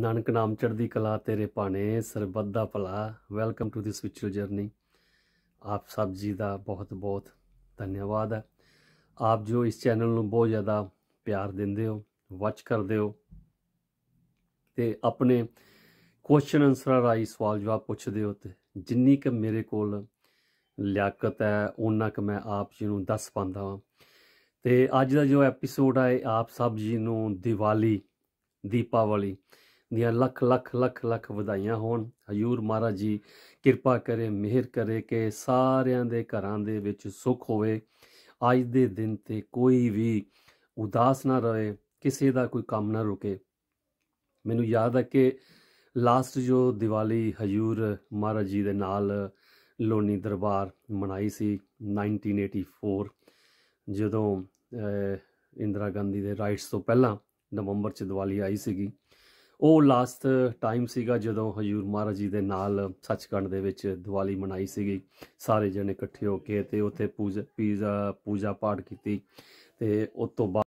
ਨਾਨਕ ਨਾਮ ਚੜ੍ਹਦੀ ਕਲਾ ਤੇਰੇ ਭਾਣੇ ਸਰਬੱਤ ਦਾ ਭਲਾ welcome to this spiritual journey ਆਪ ਸਭ ਜੀ ਦਾ ਬਹੁਤ ਬਹੁਤ ਧੰਨਵਾਦ ਹੈ ਆਪ ਜੋ ਇਸ ਚੈਨਲ ਨੂੰ ਬਹੁਤ ਜ਼ਿਆਦਾ ਪਿਆਰ ਦਿੰਦੇ ਹੋ ਵਾਚ ਕਰਦੇ ਹੋ ਤੇ ਆਪਣੇ ਕੁਐਸਚਨ ਆਨਸਰ ਰਾਈ ਸਵਾਲ ਜਵਾਬ ਪੁੱਛਦੇ ਹੋ ਤੇ ਜਿੰਨੀ ਕ ਮੇਰੇ ਕੋਲ ਲਿਆਕਤ ਹੈ ਉਹਨਾਂ ਕ ਮੈਂ ਆਪ ਜੀ ਨੂੰ ਦੱਸ ਪਾਉਂਦਾ ਹਾਂ ਤੇ ਅੱਜ ਦਾ ਜੋ ਐਪੀਸੋਡ ਹੈ ਆਪ ਸਭ ਜੀ ਨੂੰ ਦੀਵਾਲੀ ਦੀਪਾਵਲੀ ਦੀਆਂ ਲੱਖ ਲੱਖ ਲੱਖ ਲੱਖ ਵਧਾਈਆਂ ਹੋਣ ਹਜੂਰ ਮਹਾਰਾਜ ਜੀ ਕਿਰਪਾ ਕਰੇ ਮਿਹਰ ਕਰੇ ਕਿ ਸਾਰਿਆਂ ਦੇ ਘਰਾਂ ਦੇ ਵਿੱਚ ਸੁੱਖ ਹੋਵੇ ਅੱਜ ਦੇ ਦਿਨ ਤੇ ਕੋਈ ਵੀ ਉਦਾਸ ਨਾ ਰਹੇ ਕਿਸੇ ਦਾ ਕੋਈ ਕੰਮ ਨਾ ਰੁਕੇ ਮੈਨੂੰ ਯਾਦ ਹੈ ਕਿ ਲਾਸਟ ਜੋ ਦੀਵਾਲੀ ਹਜੂਰ ਮਹਾਰਾਜ ਜੀ ਦੇ ਨਾਲ ਲੋਨੀ ਦਰਬਾਰ ਮਨਾਈ ਸੀ 1984 ਜਦੋਂ ਇੰਦਰਾ ਗਾਂਧੀ ਦੇ ਰਾਈਟਸ ਤੋਂ ਪਹਿਲਾਂ ਨਵੰਬਰ 'ਚ ਦੀਵਾਲੀ ਆਈ ਸੀਗੀ ਉਹ ਲਾਸਟ ਟਾਈਮ ਸੀਗਾ ਜਦੋਂ ਹਜੂਰ ਮਹਾਰਾਜ ਜੀ ਦੇ ਨਾਲ ਸੱਚਖੰਡ ਦੇ ਵਿੱਚ ਦੀਵਾਲੀ ਮਨਾਈ ਸੀਗੀ ਸਾਰੇ ਜਣੇ ਇਕੱਠੇ ਹੋ ਕੇ ਤੇ ਉੱਥੇ ਪੂਜਾ ਪੀਜ਼ਾ ਪੂਜਾ ਪਾਠ ਕੀਤੀ ਤੇ ਉਸ ਤੋਂ ਬਾਅਦ